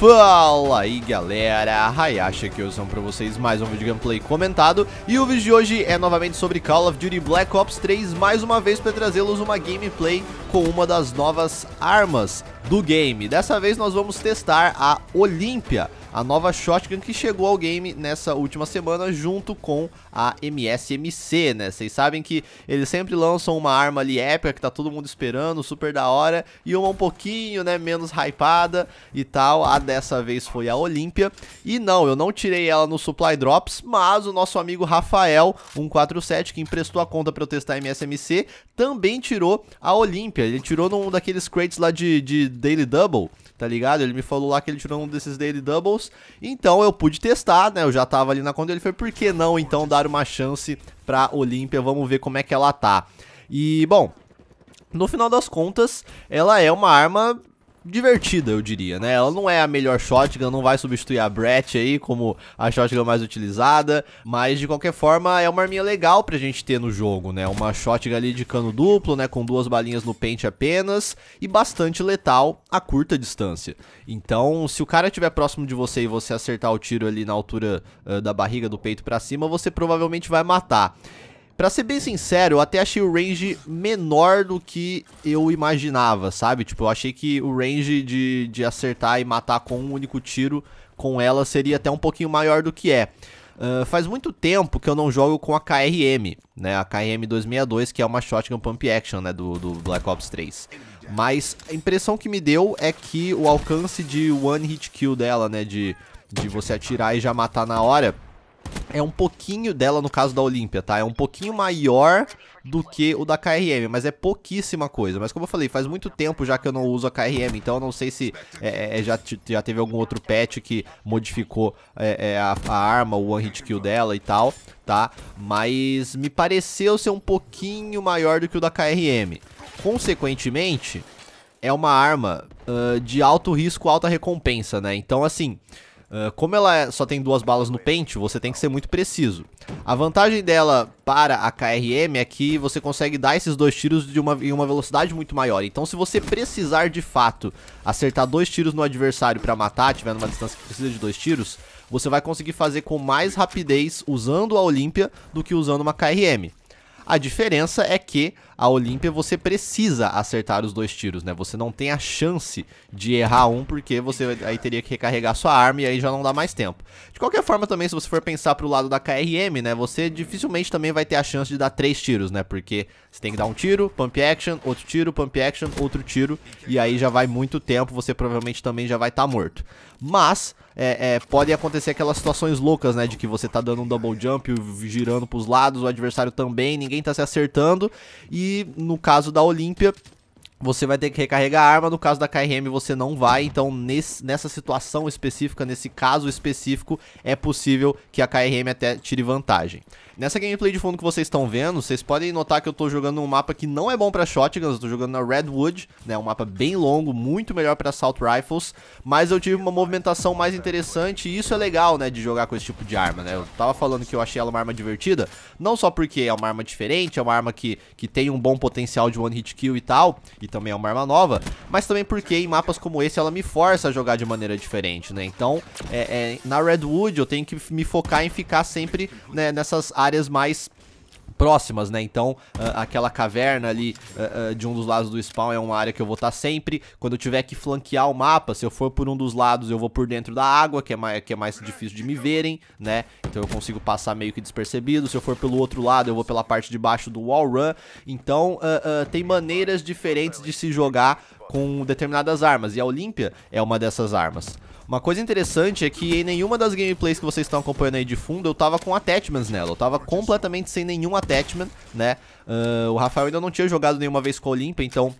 Fala aí galera, Hayashi aqui, eu sou pra vocês mais um vídeo gameplay comentado E o vídeo de hoje é novamente sobre Call of Duty Black Ops 3 Mais uma vez para trazê-los uma gameplay com uma das novas armas do game Dessa vez nós vamos testar a Olímpia a nova shotgun que chegou ao game nessa última semana junto com a MSMC, né? Vocês sabem que eles sempre lançam uma arma ali épica que tá todo mundo esperando, super da hora, e uma um pouquinho, né, menos hypada e tal. A dessa vez foi a Olímpia. E não, eu não tirei ela no Supply Drops, mas o nosso amigo Rafael 147 que emprestou a conta para eu testar a MSMC, também tirou a Olímpia. Ele tirou num daqueles crates lá de, de Daily Double, tá ligado? Ele me falou lá que ele tirou um desses Daily Doubles então eu pude testar, né? Eu já tava ali na conta ele foi, por que não então dar uma chance pra Olímpia? Vamos ver como é que ela tá. E, bom, no final das contas, ela é uma arma divertida, eu diria, né? Ela não é a melhor shotgun, não vai substituir a Brett aí como a shotgun mais utilizada, mas de qualquer forma é uma arminha legal pra gente ter no jogo, né? Uma shotgun ali de cano duplo, né, com duas balinhas no pente apenas e bastante letal a curta distância. Então, se o cara estiver próximo de você e você acertar o tiro ali na altura uh, da barriga do peito para cima, você provavelmente vai matar. Pra ser bem sincero, eu até achei o range menor do que eu imaginava, sabe? Tipo, eu achei que o range de, de acertar e matar com um único tiro com ela seria até um pouquinho maior do que é. Uh, faz muito tempo que eu não jogo com a KRM, né? A KRM 262, que é uma shotgun pump action, né? Do, do Black Ops 3. Mas a impressão que me deu é que o alcance de one hit kill dela, né? De, de você atirar e já matar na hora é um pouquinho dela no caso da Olímpia, tá? É um pouquinho maior do que o da KRM, mas é pouquíssima coisa. Mas como eu falei, faz muito tempo já que eu não uso a KRM, então eu não sei se é, é, é já, já teve algum outro patch que modificou é, é a, a, arma, o one hit kill dela e tal, tá? Mas me pareceu ser um pouquinho maior do que o da KRM. Consequentemente, é uma arma uh, de alto risco, alta recompensa, né? Então assim... Uh, como ela é, só tem duas balas no pente, você tem que ser muito preciso. A vantagem dela para a KRM é que você consegue dar esses dois tiros de uma, em uma velocidade muito maior. Então se você precisar de fato acertar dois tiros no adversário para matar, tiver numa distância que precisa de dois tiros, você vai conseguir fazer com mais rapidez usando a Olímpia do que usando uma KRM. A diferença é que a Olímpia você precisa acertar os dois tiros, né? Você não tem a chance de errar um, porque você aí teria que recarregar sua arma e aí já não dá mais tempo. De qualquer forma, também, se você for pensar pro lado da KRM, né? Você dificilmente também vai ter a chance de dar três tiros, né? Porque você tem que dar um tiro, pump action, outro tiro, pump action, outro tiro, e aí já vai muito tempo, você provavelmente também já vai estar tá morto. Mas, é, é, podem acontecer aquelas situações loucas, né? De que você tá dando um double jump, girando pros lados, o adversário também, ninguém tá se acertando, e no caso da Olímpia, você vai ter que recarregar a arma, no caso da KRM você não vai, então nesse, nessa situação específica, nesse caso específico, é possível que a KRM até tire vantagem. Nessa gameplay de fundo que vocês estão vendo, vocês podem notar que eu estou jogando um mapa que não é bom para shotguns, eu tô jogando na Redwood, né, um mapa bem longo, muito melhor para assault rifles, mas eu tive uma movimentação mais interessante e isso é legal, né, de jogar com esse tipo de arma, né, eu tava falando que eu achei ela uma arma divertida, não só porque é uma arma diferente, é uma arma que, que tem um bom potencial de one hit kill e tal, também é uma arma nova, mas também porque em mapas como esse ela me força a jogar de maneira diferente, né? Então, é, é, na Redwood eu tenho que me focar em ficar sempre né, nessas áreas mais próximas, né? Então, uh, aquela caverna ali uh, uh, de um dos lados do spawn é uma área que eu vou estar tá sempre. Quando eu tiver que flanquear o mapa, se eu for por um dos lados, eu vou por dentro da água, que é mais, que é mais difícil de me verem, né? Então eu consigo passar meio que despercebido. Se eu for pelo outro lado, eu vou pela parte de baixo do wall run. Então, tem maneiras diferentes de se jogar com determinadas armas. E a Olímpia é uma dessas armas. Uma coisa interessante é que em nenhuma das gameplays que vocês estão acompanhando aí de fundo, eu tava com attachments nela. Eu tava completamente sem nenhum attachment, né? Uh, o Rafael ainda não tinha jogado nenhuma vez com a Olimpa, então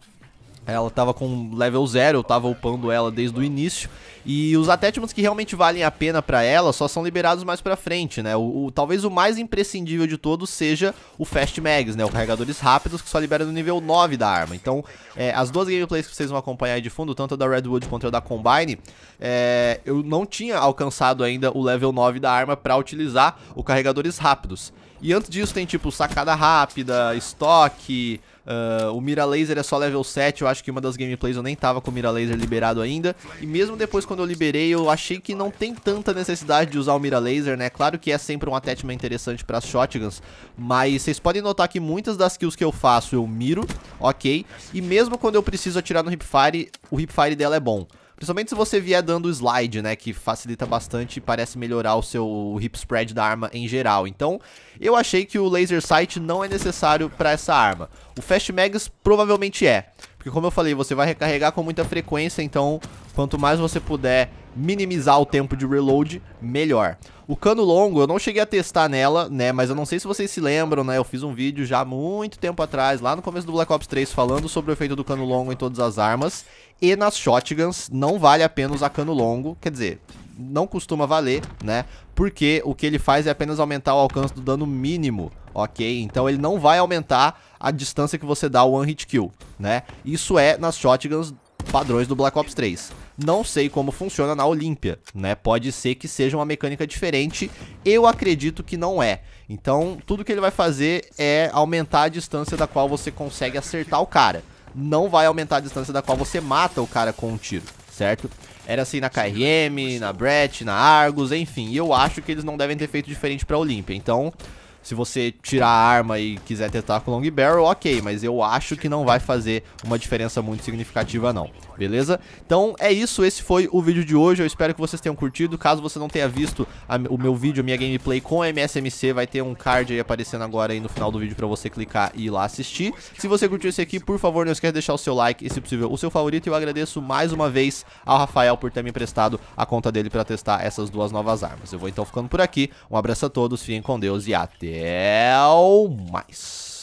ela tava com level 0, eu tava upando ela desde o início. E os attachments que realmente valem a pena para ela só são liberados mais pra frente, né? O, o, talvez o mais imprescindível de todos seja o Fast Mags, né? O carregadores rápidos que só libera no nível 9 da arma. Então, é, as duas gameplays que vocês vão acompanhar aí de fundo, tanto a da Redwood quanto a da Combine, é, eu não tinha alcançado ainda o level 9 da arma para utilizar o carregadores rápidos. E antes disso tem tipo sacada rápida, estoque, Uh, o Mira Laser é só level 7, eu acho que uma das gameplays eu nem tava com o Mira Laser liberado ainda. E mesmo depois quando eu liberei, eu achei que não tem tanta necessidade de usar o Mira Laser, né? Claro que é sempre um attachment interessante para as shotguns, mas vocês podem notar que muitas das kills que eu faço eu miro, ok? E mesmo quando eu preciso atirar no hipfire, o hipfire dela é bom. Principalmente se você vier dando slide, né? Que facilita bastante e parece melhorar o seu hip spread da arma em geral. Então, eu achei que o laser sight não é necessário para essa arma. O fast mags provavelmente é. Porque como eu falei, você vai recarregar com muita frequência, então Quanto mais você puder minimizar o tempo de reload, melhor. O cano longo, eu não cheguei a testar nela, né, mas eu não sei se vocês se lembram, né, eu fiz um vídeo já muito tempo atrás, lá no começo do Black Ops 3, falando sobre o efeito do cano longo em todas as armas, e nas shotguns não vale a pena usar cano longo, quer dizer, não costuma valer, né, porque o que ele faz é apenas aumentar o alcance do dano mínimo, ok? Então ele não vai aumentar a distância que você dá o one hit kill, né, isso é nas shotguns padrões do Black Ops 3. Não sei como funciona na Olímpia, né? Pode ser que seja uma mecânica diferente, eu acredito que não é. Então, tudo que ele vai fazer é aumentar a distância da qual você consegue acertar o cara. Não vai aumentar a distância da qual você mata o cara com um tiro, certo? Era assim na KRM, na Brett, na Argus, enfim. E eu acho que eles não devem ter feito diferente pra Olímpia. Então, se você tirar a arma e quiser tentar com long barrel, ok, mas eu acho que não vai fazer uma diferença muito significativa não, beleza? Então é isso, esse foi o vídeo de hoje, eu espero que vocês tenham curtido, caso você não tenha visto a, o meu vídeo, a minha gameplay com a MSMC, vai ter um card aí aparecendo agora aí no final do vídeo pra você clicar e ir lá assistir. Se você curtiu esse aqui, por favor, não esqueça de deixar o seu like e, se possível, o seu favorito, eu agradeço mais uma vez ao Rafael por ter me emprestado a conta dele pra testar essas duas novas armas. Eu vou então ficando por aqui, um abraço a todos, fiquem com Deus e até até o mais.